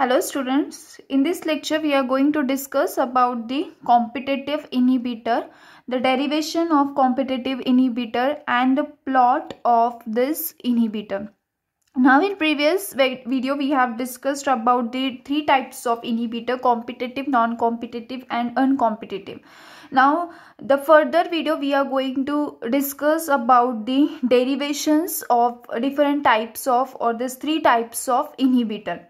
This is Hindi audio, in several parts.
Hello students, in this lecture we are going to discuss about the competitive inhibitor, the derivation of competitive inhibitor and the plot of this inhibitor. Now in previous video we have discussed about the three types of inhibitor competitive, non-competitive and uncompetitive. Now the further video we are going to discuss about the derivations of different types of or these three types of inhibitor.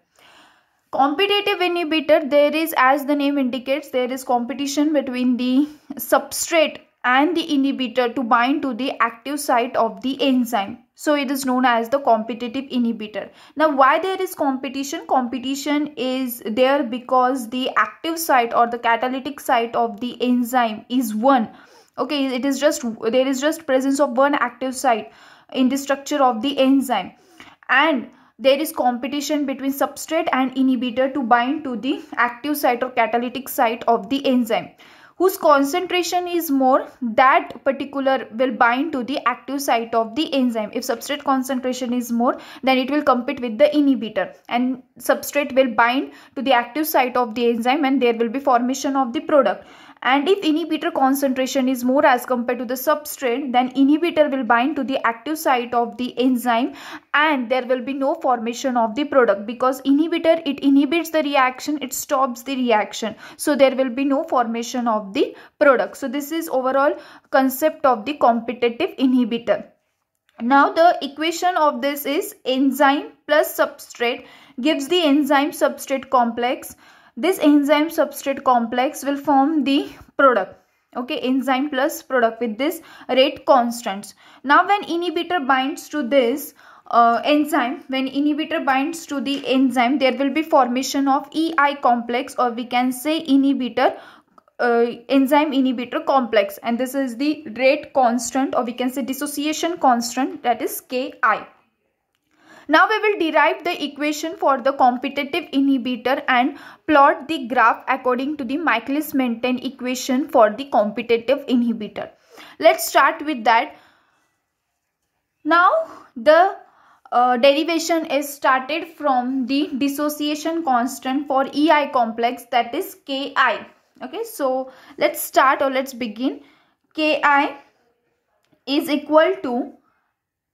Competitive inhibitor, there is, as the name indicates, there is competition between the substrate and the inhibitor to bind to the active site of the enzyme. So it is known as the competitive inhibitor. Now why there is competition? Competition is there because the active site or the catalytic site of the enzyme is one. Okay, it is just, there is just presence of one active site in the structure of the enzyme. And there is competition between substrate and inhibitor to bind to the active site or catalytic site of the enzyme whose concentration is more that particular will bind to the active site of the enzyme if substrate concentration is more then it will compete with the inhibitor and substrate will bind to the active site of the enzyme and there will be formation of the product and if inhibitor concentration is more as compared to the substrate then inhibitor will bind to the active site of the enzyme and there will be no formation of the product because inhibitor it inhibits the reaction it stops the reaction so there will be no formation of the product so this is overall concept of the competitive inhibitor now the equation of this is enzyme plus substrate gives the enzyme substrate complex this enzyme substrate complex will form the product okay enzyme plus product with this rate constants now when inhibitor binds to this uh, enzyme when inhibitor binds to the enzyme there will be formation of ei complex or we can say inhibitor uh, enzyme inhibitor complex and this is the rate constant or we can say dissociation constant that is ki now we will derive the equation for the competitive inhibitor and plot the graph according to the Michaelis-Menten equation for the competitive inhibitor. Let's start with that. Now the uh, derivation is started from the dissociation constant for EI complex that is KI. Okay, so let's start or let's begin. KI is equal to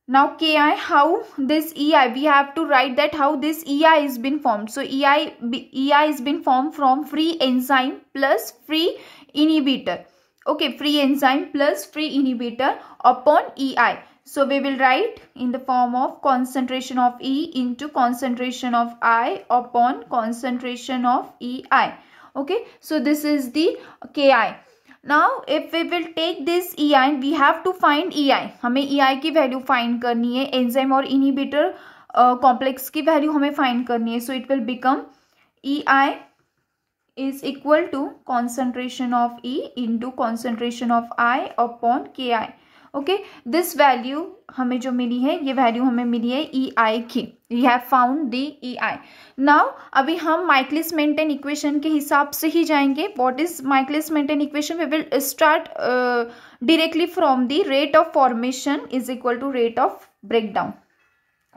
now ki how this ei we have to write that how this ei is been formed. So ei ei is been formed from free enzyme plus free inhibitor. Okay, free enzyme plus free inhibitor upon ei. So we will write in the form of concentration of E into concentration of I upon concentration of EI. Okay, so this is the KI. Now if we will take this E I we have to find E I हमें ई e आई की वैल्यू फाइंड करनी है एंजाइम और इनिबिटर कॉम्प्लेक्स की वैल्यू हमें फाइंड करनी है so it will become E I is equal to concentration of E into concentration of I upon K I okay this value हमें जो मिली है ये वैल्यू हमें मिली है ई e आई की you have found the E I now अभी हम माइकलिस मेंटेन इक्वेशन के हिसाब से ही जाएंगे what is Michaelis Menten equation we will start directly from the rate of formation is equal to rate of break down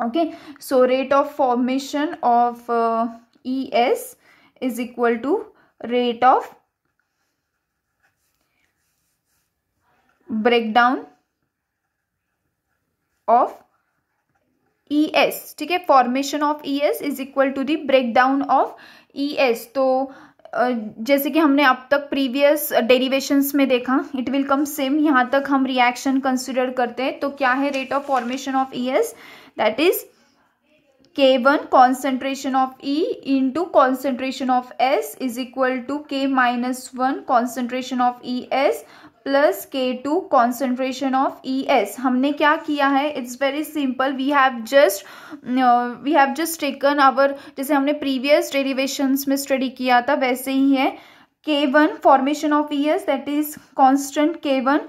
okay so rate of formation of E S is equal to rate of breakdown of E S ठीक है formation of E S is equal to the break down of E S तो जैसे कि हमने अब तक प्रीवियस डेरिवेशंस में देखा इट विल कम सेम यहाँ तक हम रिएक्शन कंसिडर करते हैं तो क्या है rate of formation of E S that is K one concentration of E into concentration of S is equal to K minus one concentration of E S plus K two concentration of E S हमने क्या किया है it's very simple we have just we have just taken our जैसे हमने प्रीवियस डेरिवेशन में स्टडी किया था वैसे ही है K one formation of E S that is constant K one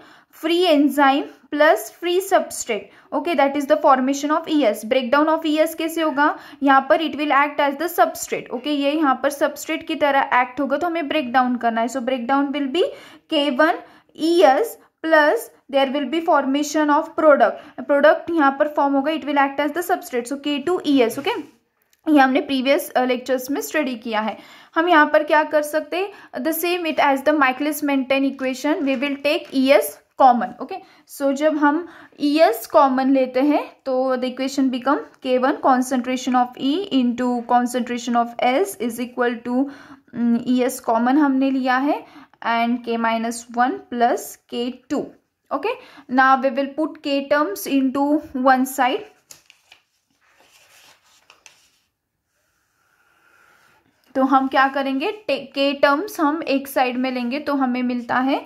free enzyme plus free substrate okay that is the formation of E S breakdown of E S कैसे होगा यहाँ पर it will act as the substrate okay ये यहाँ पर सबस्ट्रेट की तरह एक्ट होगा तो हमें ब्रेक डाउन करना है so break down will be K one E S plus there will be formation of product product यहाँ पर फॉर्म होगा it will act as the substrate so K two E S okay ये हमने प्रीवियस लेक्चर्स uh, में स्टडी किया है हम यहाँ पर क्या कर सकते the same it as the Michaelis Menten equation we will take E S common okay so जब हम ई एस कॉमन लेते हैं तो the equation become K one concentration of E into concentration of S is equal to S common हमने लिया है and k minus 1 plus k2 okay now we will put k terms into one side तो हम क्या करेंगे के टर्म्स हम एक साइड में लेंगे तो हमें मिलता है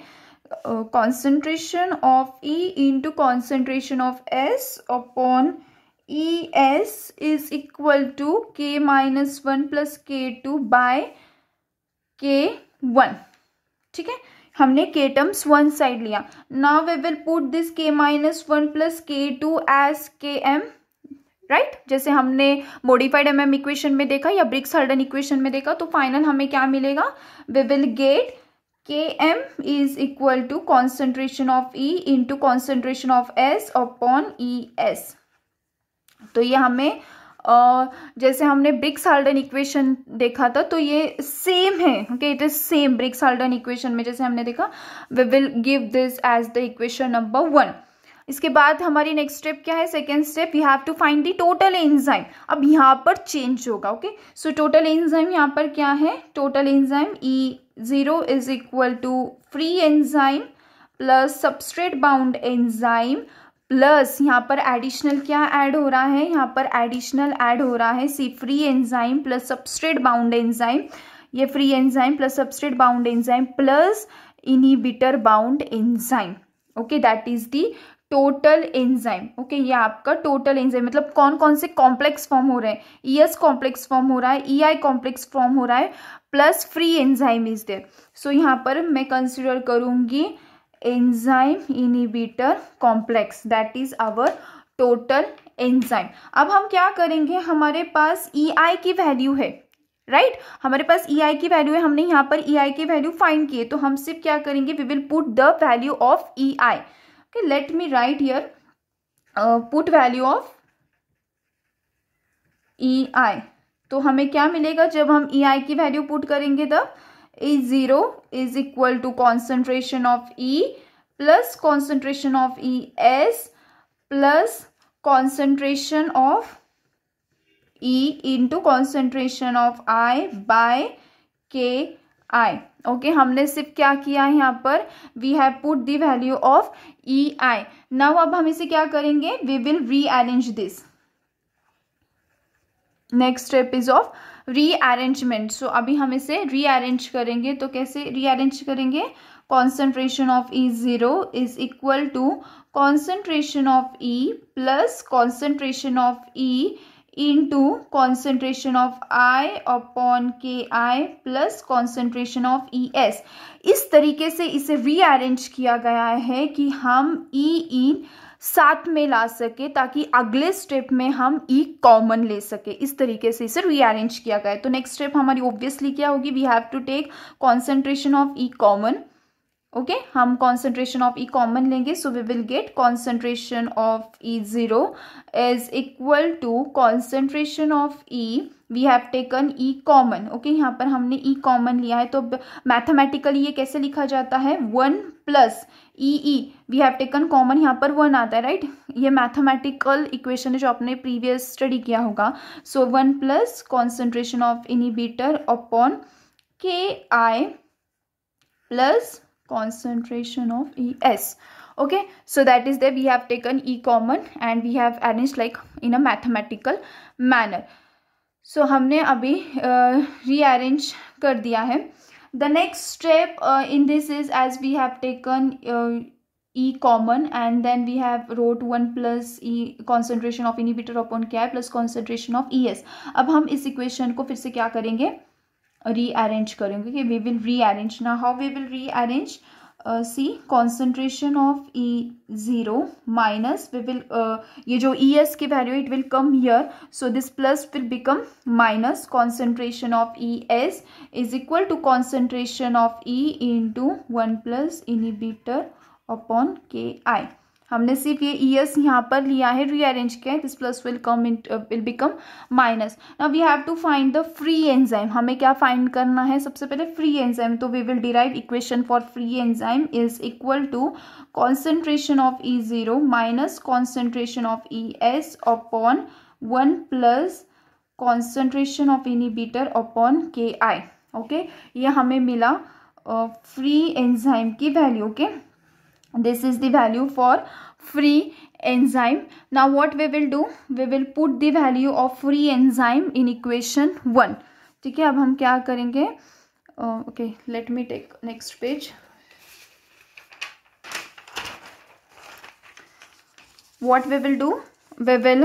concentration of E into concentration of S upon E S is equal to K minus one plus K two by K one ठीक है हमने के टर्म्स वन साइड लिया now we will put this K minus one plus K two as K M right जैसे हमने मॉडिफाइड एम एम इक्वेशन में देखा या ब्रिक्स हर्डन इक्वेशन में देखा तो फाइनल हमें क्या मिलेगा we will get K M is equal to concentration of E into concentration of S upon E S तो ये हमें जैसे हमने ब्रिक्स हाल्डन इक्वेशन देखा था तो ये सेम है okay it is same Briggs Haldane equation में जैसे हमने देखा we will give this as the equation number one इसके बाद हमारी नेक्स्ट स्टेप क्या है second step you have to find the total enzyme अब यहाँ पर चेंज होगा ओके सो टोटल एंजाइम यहाँ पर क्या है total enzyme E zero is equal to free enzyme plus substrate bound enzyme plus यहाँ पर एडिशनल क्या ऐड हो रहा है यहाँ पर एडिशनल ऐड हो रहा है see free enzyme plus substrate bound enzyme ये free enzyme plus substrate bound enzyme plus inhibitor bound enzyme okay that is the total enzyme okay ये आपका टोटल एंजाइम मतलब कौन कौन से कॉम्प्लेक्स फॉर्म हो रहे हैं ई एस कॉम्प्लेक्स फॉर्म हो रहा है ई आई कॉम्प्लेक्स फॉर्म हो रहा है plus free enzyme is there so यहाँ पर मैं कंसिडर करूँगी enzyme inhibitor complex that is our total enzyme अब हम क्या करेंगे हमारे पास ई e आई की वैल्यू है राइट right? हमारे पास ई e आई की वैल्यू है हमने यहाँ पर ई e आई की वैल्यू फाइंड किए तो हम सिर्फ क्या करेंगे we will put the value of E I okay let me write here put value of E I तो हमें क्या मिलेगा जब हम ई आई की वैल्यू पुट करेंगे तब A zero is equal to concentration of E plus concentration of E S plus concentration of E into concentration of I by K I okay हमने सिर्फ क्या किया है यहाँ पर we have put the value of E I now अब हम इसे क्या करेंगे we will re rearrange this next step is of rearrangement so अभी हम इसे रीअरेंज करेंगे तो कैसे रीअरेंज करेंगे concentration of E zero is equal to concentration of E plus concentration of E into concentration of I upon K I plus concentration of E S इस तरीके से इसे रीअरेंज किया गया है कि हम E इन e साथ में ला सके ताकि अगले स्टेप में हम ई e कॉमन ले सके इस तरीके से इसे रीअरेंज किया गया है तो नेक्स्ट स्टेप हमारी ऑब्वियसली क्या होगी we have to take concentration of E common okay okay? हम कॉन्सेंट्रेशन ऑफ ई कॉमन लेंगे so we will get concentration of E zero is equal to concentration of E we have taken E common okay यहाँ पर हमने ई e कॉमन लिया है तो मैथमेटिकली ये कैसे लिखा जाता है one plus E E we have taken common यहाँ पर वन आता है राइट right? ये मैथमेटिकल इक्वेशन है जो आपने प्रीवियस स्टडी किया होगा so one plus concentration of inhibitor upon K I plus concentration of es okay so that is there we have taken e common and we have arranged like in a mathematical manner so humne abhi uh, rearrange kar diya hai the next step uh, in this is as we have taken uh, e common and then we have rho 1 plus e concentration of inhibitor upon ki plus concentration of es ab hum is equation ko fir se kya karenge rearrange करेंगे कि वी विल रीअरेंज ना how we will rearrange see concentration of E zero minus we will ये जो ई e एस की value it will come here so this plus will become minus concentration of E S is equal to concentration of E into one plus inhibitor upon K I हमने सिर्फ ये ईयर्स यहाँ पर लिया है रीअरेंज किया है this plus will come in will become minus ना we have to find the free enzyme हमें क्या फाइंड करना है सबसे पहले फ्री एंजाइम तो we will derive equation for free enzyme is equal to concentration of E zero minus concentration of E S upon one plus concentration of inhibitor upon K I okay ये हमें मिला फ्री uh, एंजाइम की वैल्यू के okay? this is the value for free enzyme now what we will do we will put the value of free enzyme in equation one ठीक है अब हम क्या करेंगे okay let me take next page what we will do we will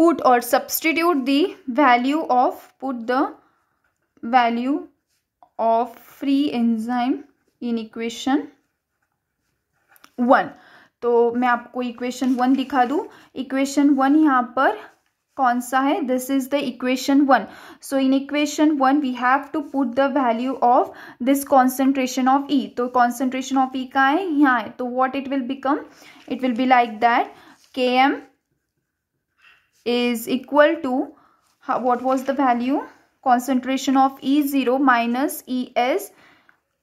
put or substitute the value of put the value of free enzyme in equation 1 one तो मैं आपको इक्वेशन वन दिखा दूँ इक्वेशन वन यहाँ पर कौन सा है this is the equation one so in equation one we have to put the value of this concentration of E तो कॉन्सेंट्रेशन ऑफ ई का है यहाँ है तो what it will become it will be like that K M is equal to what was the value concentration of E zero minus E S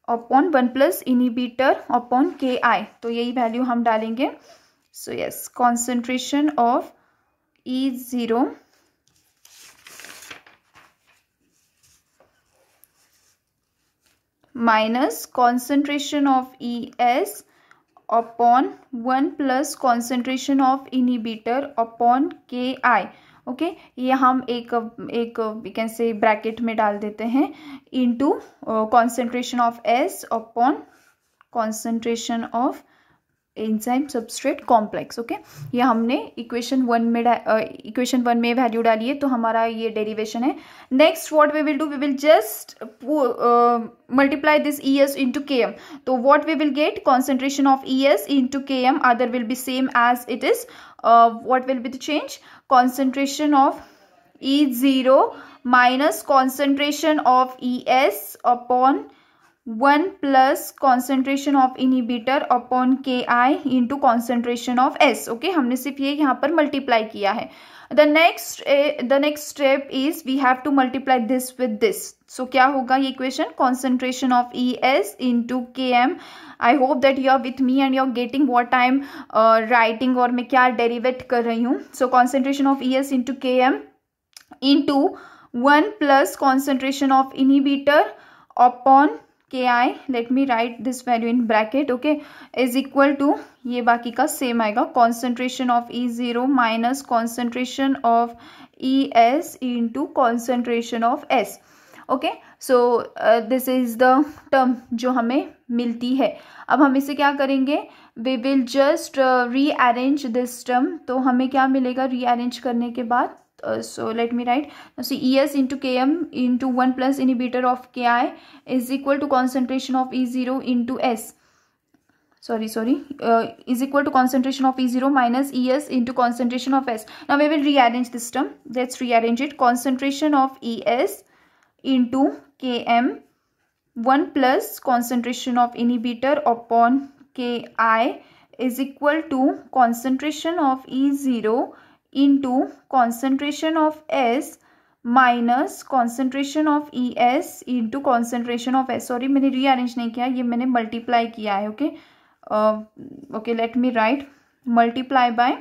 upon one plus inhibitor upon K I तो यही वैल्यू हम डालेंगे सो yes concentration of E zero minus concentration of E S upon one plus concentration of inhibitor upon K I okay ये हम एक एक वी कैन से ब्रैकेट में डाल देते हैं into concentration of S upon concentration of enzyme substrate complex okay ये हमने इक्वेशन वन में इक्वेशन वन uh, में वैल्यू डाली है तो हमारा ये डेरिवेशन है next what we will do we will just multiply this E S into K M तो what we will get concentration of E S into K M other will be same as it is what will be the change concentration of E zero minus concentration of E S upon one plus concentration of inhibitor upon K I into concentration of S okay हमने सिर्फ ये यहाँ पर मल्टीप्लाई किया है the next the next step is we have to multiply this with this so so, क्या होगा ये question concentration of E S into K M I hope that you are with me and you are getting what time writing और मैं क्या डेरीवेट कर रही हूँ so concentration of E S into K M into one plus concentration of inhibitor upon K I let me write this value in bracket okay is equal to ये बाकी का सेम आएगा concentration of E zero minus concentration of E S into concentration of S okay so this is the term जो हमें मिलती है अब हम इसे क्या करेंगे we will just rearrange this term तो हमें क्या मिलेगा रीअरेंज करने के बाद so let me write so E S into K M into one plus inhibitor of K I is equal to concentration of E zero into S sorry sorry is equal to concentration of E zero minus E S into concentration of S ना we will rearrange this term let's rearrange it concentration of E S into K M one plus concentration of inhibitor upon K I is equal to concentration of E zero into concentration of S minus concentration of E S into concentration of S sorry मैंने रीअरेंज नहीं किया ये मैंने मल्टीप्लाई किया है okay okay let me write multiply by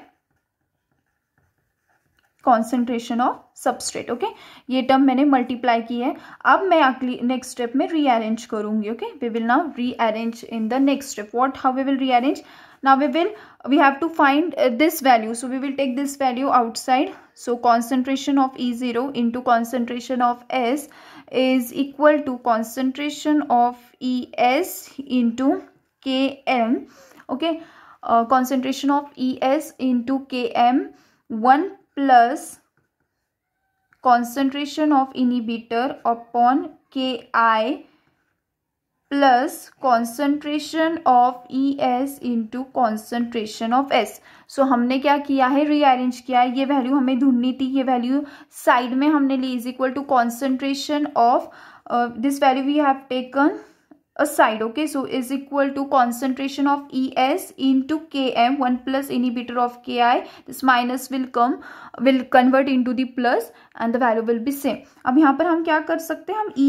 concentration of substrate okay ये टर्म मैंने मल्टीप्लाई की है अब मैं अगली नेक्स्ट स्टेप में रीअरेंज करूंगी okay we will now rearrange in the next step what how we will rearrange now we will we have to find this value so we will take this value outside so concentration of E zero into concentration of S is equal to concentration of E S into K M okay concentration of E S into K M one plus concentration of inhibitor upon K I plus concentration of E S into concentration of S so हमने क्या किया है रीअरेंज किया है ये वैल्यू हमें ढूंढनी थी ये वैल्यू साइड में हमने ली is equal to concentration of this value we have taken a side okay so is equal to concentration of es into km 1 plus inhibitor of ki this minus will come will convert into the plus and the value will be same Now here, we हम क्या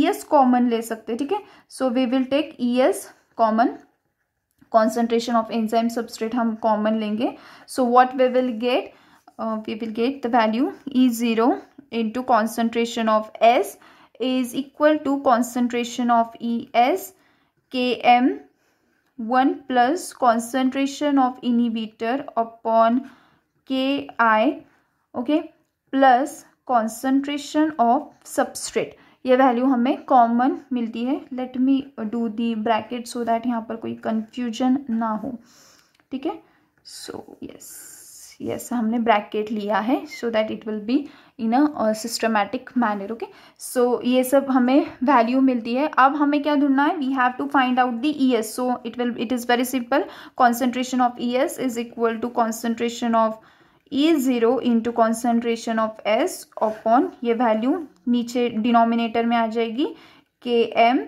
es common. so we will take es common concentration of enzyme substrate हम कॉमन लेंगे so what we will get uh, we will get the value e0 into concentration of s is equal to concentration of es K M one plus concentration of inhibitor upon K I okay plus concentration of substrate ये वैल्यू हमें कॉमन मिलती है let me do the bracket so that यहाँ पर कोई कन्फ्यूजन ना हो ठीक है सो यस यस हमने ब्रैकेट लिया है so that it will be in a systematic manner okay so ये सब हमें वैल्यू मिलती है अब हमें क्या ढूंढना है we have to find out the E S so it will it is very simple concentration of E S is equal to concentration of E zero into concentration of S upon ये वैल्यू नीचे डिनोमिनेटर में आ जाएगी K M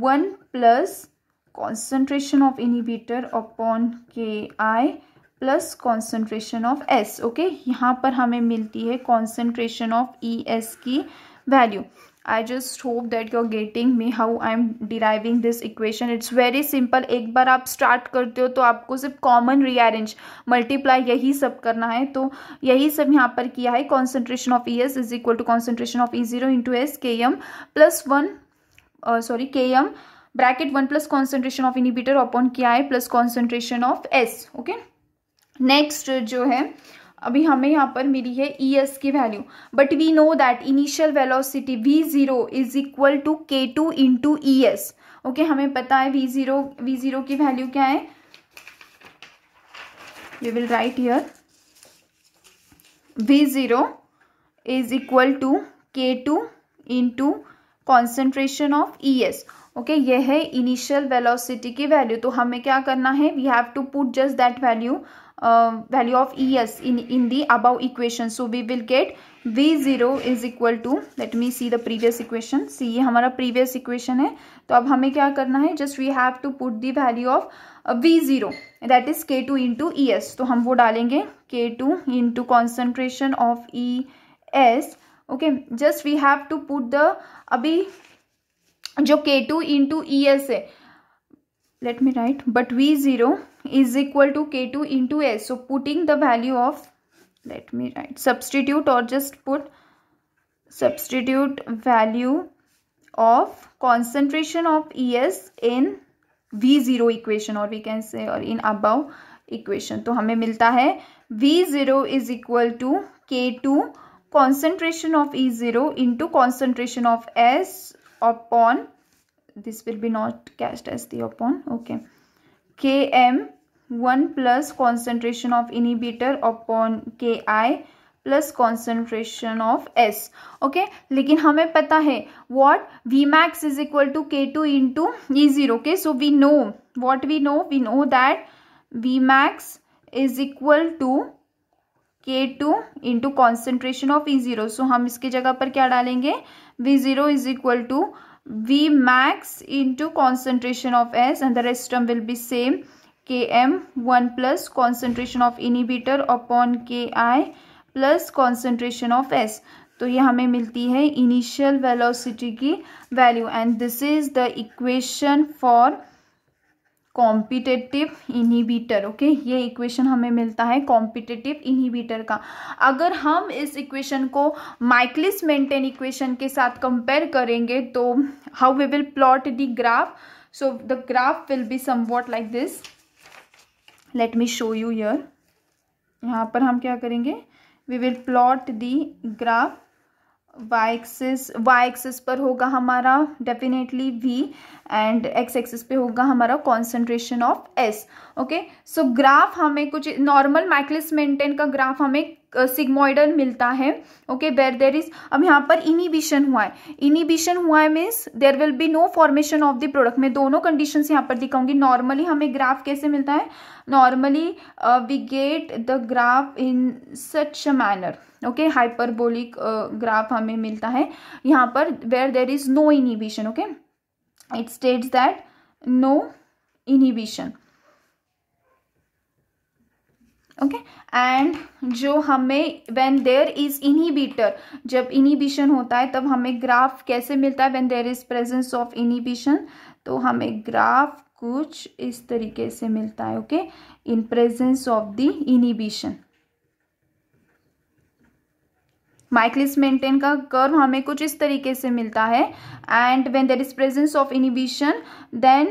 one plus concentration of inhibitor upon K I plus concentration of S okay यहाँ पर हमें मिलती है कॉन्सेंट्रेशन ऑफ ई एस की value I just hope that you are getting me how I am deriving this equation it's very simple एक बार आप स्टार्ट करते हो तो आपको सिर्फ कॉमन रीअरेंज मल्टीप्लाई यही सब करना है तो यही सब यहाँ पर किया है concentration of E S is equal to concentration of E zero into S K M plus one sorry K M bracket one plus concentration of inhibitor upon किया है plus concentration of S okay next जो है अभी हमें यहाँ पर मिली है ई e एस की value but we know that initial velocity V zero is equal to K two two E S okay हमें पता है वी ज़ीरो वी ज़ीरो की वैल्यू क्या है we will write here V zero is equal to K two into concentration of E S okay ये है इनिशियल वेलोसिटी की वैल्यू तो हमें क्या करना है we have to put just that value uh, value of ES in, in the above equation. So we will get V0 is equal to, let me see the previous equation. See ye hamara previous equation hai to ab hame kya karna hai Just we have to put the value of V0 that is K2 into ES. to hum wo dalenge K2 into concentration of ES. Okay, just we have to put the अभी जो K2 two into E S है let me write but v0 is equal to k2 into s so putting the value of let me write substitute or just put substitute value of concentration of es in v0 equation or we can say or in above equation तो हमें मिलता है v0 is equal to k2 concentration of e0 into concentration of s upon this will be not cast as the upon okay km 1 plus concentration of inhibitor upon ki plus concentration of S okay लेकिन हमें पता है what V max is equal to K two into E zero K so we know what we know we know that V max is equal to K two into concentration of E zero so हम इसके जगह पर क्या डालेंगे V zero is equal to V max into concentration of S and the rest term will be same Km 1 plus concentration of inhibitor upon Ki plus concentration of S तो ये हमें मिलती है इनिशियल वेलोसिटी की value and this is the equation for competitive inhibitor okay ये इक्वेशन हमें मिलता है कॉम्पिटेटिव इनहिबिटर का अगर हम इस इक्वेशन को माइकलिस मेंटेन इक्वेशन के साथ कंपेयर करेंगे तो how we will plot the graph so the graph will be what like this let me show you यर यहाँ पर हम क्या करेंगे we will plot the graph Y axis Y axis पर होगा हमारा definitely V and X axis पे होगा हमारा concentration of S okay so graph हमें कुछ नॉर्मल माइक्लिस मेंटेन का ग्राफ हमें सिग्मोइडल मिलता है ओके वेर देर इज अब यहाँ पर इनिबिशन हुआ है इनिबिशन हुआ है means there will be no formation of the product मैं दोनों कंडीशन यहाँ पर दिखाऊंगी नॉर्मली हमें ग्राफ कैसे मिलता है normally we get the graph in such a manner okay hyperbolic graph हमें मिलता है यहाँ पर where there is no inhibition okay it states that no inhibition okay and जो हमें व्हेन देयर इज इनहिबिटर जब इनहिबिशन होता है तब हमें ग्राफ कैसे मिलता है when there is presence of inhibition तो हमें ग्राफ कुछ इस तरीके से मिलता है okay in presence of the inhibition Michaelis Menten का कर्व हमें कुछ इस तरीके से मिलता है and when there is presence of inhibition then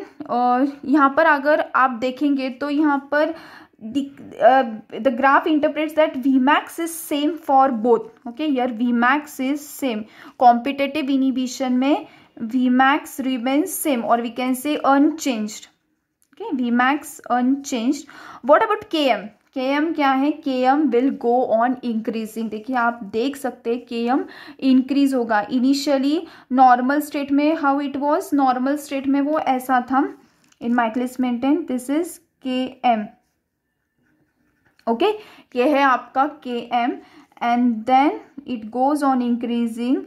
यहाँ पर अगर आप देखेंगे तो यहाँ पर the, uh, the graph interprets that Vmax is same for both. Okay, here Vmax is same. Competitive inhibition में Vmax remains same or we can say unchanged. Okay, Vmax unchanged. What about Km? Km क्या है Km will go on increasing देखिए आप देख सकते हैं Km increase होगा इनिशियली नॉर्मल स्टेट में how it was normal state में वो ऐसा था in Michaelis Menten this is Km okay ये है आपका K M and then it goes on increasing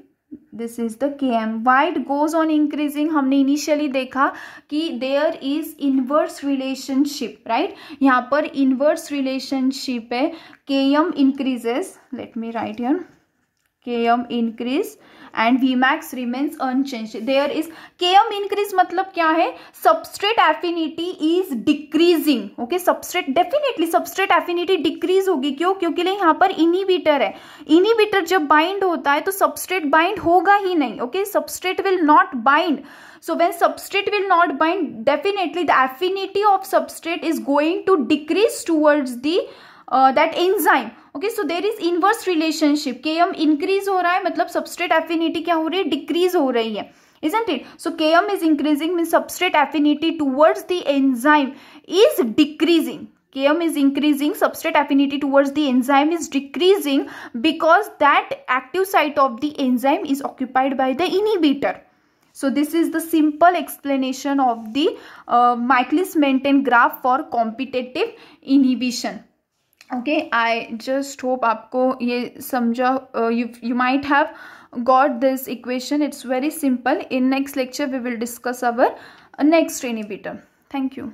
this is the K M wait goes on increasing हमने इनिशियली देखा कि there is inverse relationship right यहाँ पर इनवर्स रिलेशनशिप है K M increases let me write um K M increase and V max remains unchanged there is K M increase मतलब क्या है substrate affinity is decreasing okay substrate definitely substrate affinity decrease होगी क्यों क्योंकि यहाँ पर इनिबिटर है इनिबिटर जब बाइंड होता है तो सबस्ट्रेट बाइंड होगा ही नहीं okay substrate will not bind so when substrate will not bind definitely the affinity of substrate is going to decrease towards the uh, that enzyme okay so there is inverse relationship K M increase हो रहा है मतलब सबस्ट्रेट एफिनिटी क्या हो रही है डिक्रीज हो रही है isn't it so km is increasing means substrate affinity towards the enzyme is decreasing km is increasing substrate affinity towards the enzyme is decreasing because that active site of the enzyme is occupied by the inhibitor so this is the simple explanation of the uh, michaelis menten graph for competitive inhibition okay I just hope आपको ये समझा you you might have got this equation it's very simple in next lecture we will discuss our next inhibitor thank you